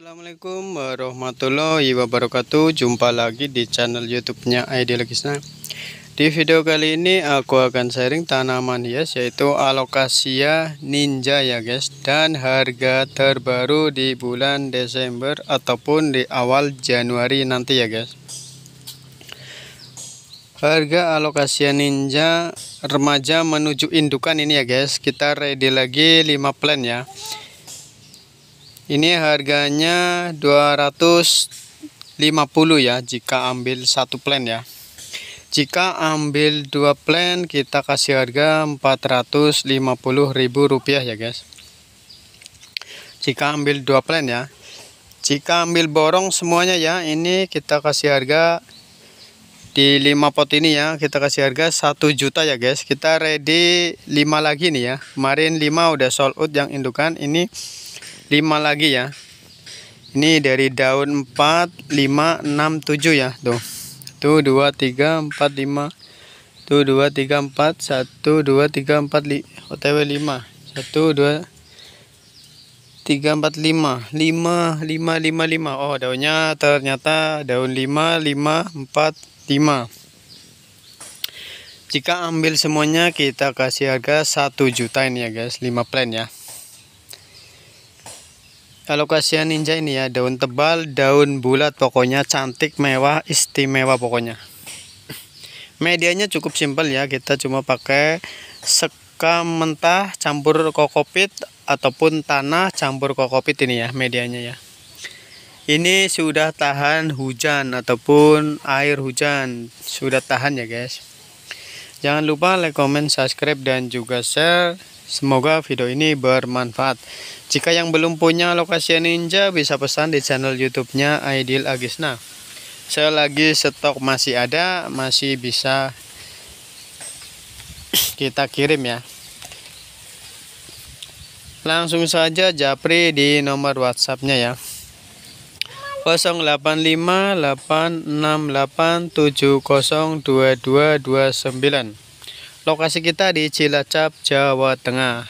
Assalamualaikum warahmatullahi wabarakatuh Jumpa lagi di channel youtube-nya Ideal Di video kali ini aku akan sharing tanaman hias Yaitu alokasia ninja ya guys Dan harga terbaru di bulan Desember Ataupun di awal Januari nanti ya guys Harga alokasia ninja remaja menuju indukan ini ya guys Kita ready lagi 5 plan ya ini harganya 250 ya jika ambil satu plan ya jika ambil dua plan kita kasih harga 450.000 rupiah ya guys jika ambil dua plan ya jika ambil borong semuanya ya ini kita kasih harga di 5 pot ini ya kita kasih harga 1 juta ya guys kita ready 5 lagi nih ya kemarin 5 udah sold out yang indukan ini 5 lagi ya ini dari daun 4 5 6 7 ya tuh tuh 2 3 4 5 tuh 2 3 4 1 2 3 4 5 otw 5 1 2 3 4 5 5 5 5 5 oh daunnya ternyata daun 5 5 4 5 jika ambil semuanya kita kasih harga 1 juta ini ya guys 5 plan ya kalau kasihan ninja ini ya, daun tebal, daun bulat, pokoknya cantik, mewah, istimewa pokoknya. Medianya cukup simpel ya, kita cuma pakai sekam mentah campur kokopit ataupun tanah campur kokopit ini ya medianya ya. Ini sudah tahan hujan ataupun air hujan, sudah tahan ya guys. Jangan lupa like, comment, subscribe dan juga share Semoga video ini bermanfaat. Jika yang belum punya lokasi ninja bisa pesan di channel YouTube-nya Aidil Agisna. Saya lagi stok masih ada, masih bisa kita kirim ya. Langsung saja japri di nomor WhatsApp-nya ya. 085868702229 Lokasi kita di Cilacap, Jawa Tengah.